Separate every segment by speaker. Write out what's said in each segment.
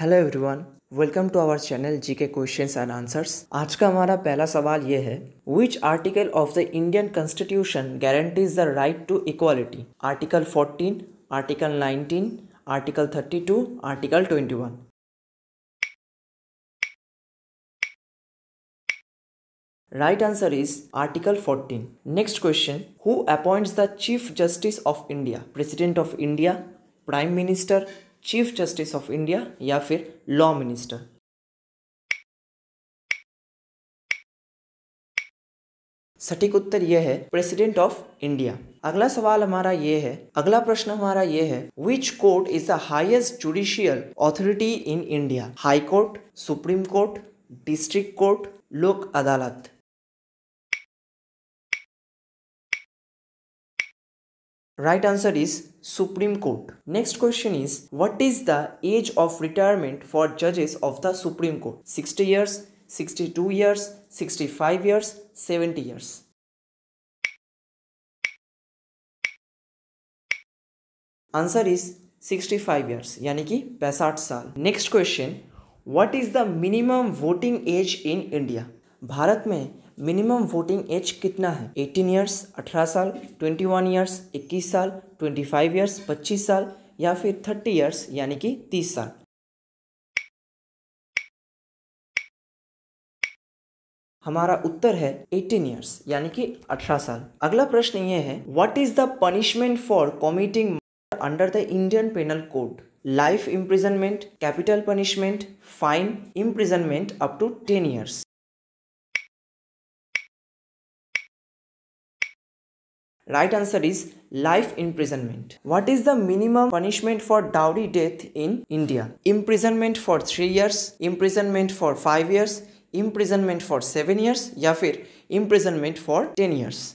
Speaker 1: Hello everyone welcome to our channel GK questions and answers आज का हमारा पहला सवाल ये है which article of the Indian constitution guarantees the right to equality article 14, article 19, article 32, article 21. Right answer is article 14. Next question who appoints the chief justice of India president of India prime minister chief justice of India या
Speaker 2: फिर law minister
Speaker 1: सटीक उत्तर यह है president of India अगला सवाल हमारा यह है अगला प्रश्न हमारा यह है which court is the highest judicial authority in India high court supreme court district court Lok Adalat Right answer is Supreme Court. Next question is What is the age of retirement for judges of the Supreme Court? 60 years, 62 years, 65
Speaker 2: years, 70 years.
Speaker 1: Answer is 65 years, यानी कि 65 Next question What is the minimum voting age in India? Bharat में minimum voting as कितना है 18 years 18 साल 21 years 21 साल 25 years 25 साल या फिर 30 इयर्स यानी कि 30 साल
Speaker 2: हमारा उत्तर
Speaker 1: है 18 इयर्स यानी कि 18 साल अगला प्रश्न ये है what is the punishment for committing under the Indian penal code life imprisonment capital punishment fine imprisonment up to ten years
Speaker 2: Right answer is life
Speaker 1: imprisonment. What is the minimum punishment for dowry death in India? Imprisonment for 3 years, imprisonment for 5 years, imprisonment for 7 years या imprisonment for 10 years.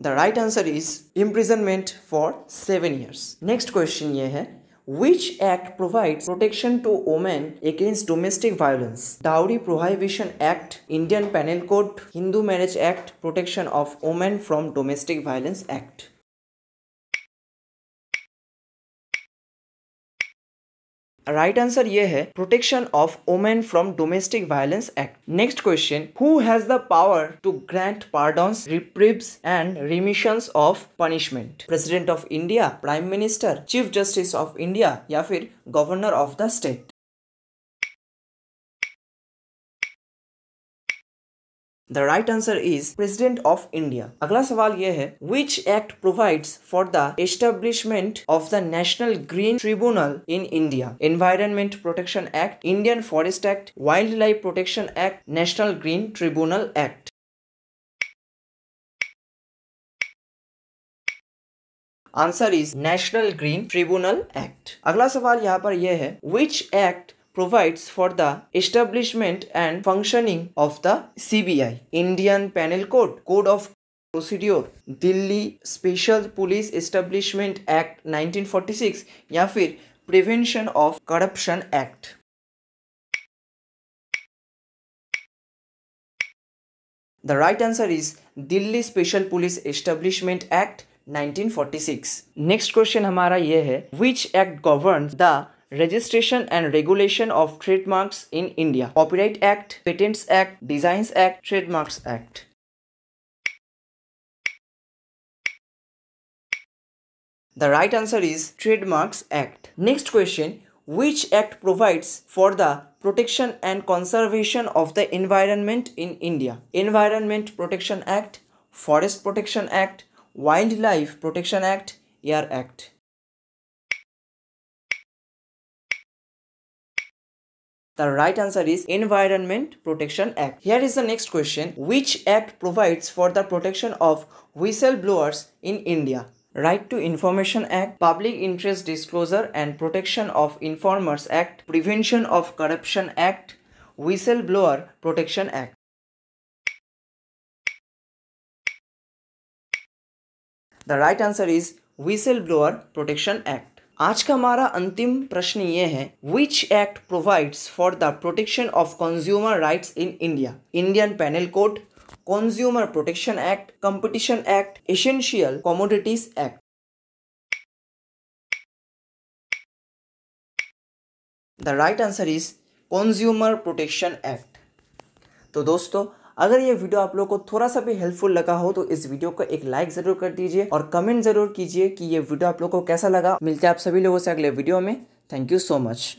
Speaker 1: The right answer is imprisonment for 7 years. Next question hai. Which act provides protection to women against domestic violence? Dowry Prohibition Act, Indian Penal Code, Hindu Marriage Act, Protection of Women from Domestic Violence Act. Right answer ये है protection of women from domestic violence act next question who has the power to grant pardons reprieves and remissions of punishment president of India prime minister chief justice of India या फिर governor of the state
Speaker 2: the right answer is
Speaker 1: president of India अगला सवाल यह है which act provide for the establishment of the national green tribunal in India environment protection act Indian forest act wildlife protection act national green tribunal act answer is national green tribunal act अगला सवाल यहाँ पर यह है which act provides for the establishment and functioning of the CBI, Indian Penal Code, Code of procedure Delhi special police establishment act 1946 या फिर prevention of corruption act
Speaker 2: the right answer
Speaker 1: is Delhi special police establishment act 1946 next question हमारा ये है which act govern the registration and regulation of trademarks in India Copyright Act, Patents Act, Designs Act, Trademarks Act. The right answer is Trademarks Act. Next question Which act provides for the protection and conservation of the environment in India? Environment Protection Act, Forest Protection Act, Wildlife Protection Act, Air Act. The right answer is Environment Protection Act. Here is the next question. Which act provides for the protection of whistleblowers in India? Right to Information Act, Public Interest Disclosure and Protection of Informers Act, Prevention of Corruption Act, Whistleblower Protection Act. The right answer is Whistleblower Protection Act. आज का हमारा अंतिम प्रश्न ये है which act provides for the protection of consumer rights in India Indian penal code consumer protection act competition act essential commodities act
Speaker 2: the right answer is
Speaker 1: consumer protection act तो दोस्तों अगर ये वीडियो आप लोग को थोड़ा सा भी हेल्पफुल लगा हो तो इस वीडियो को एक लाइक जरूर कर दीजिए और कमेंट जरूर कीजिए कि ये वीडियो आप लोग को कैसा लगा मिलते हैं आप सभी लोगों से अगले वीडियो में थैंक यू सो मच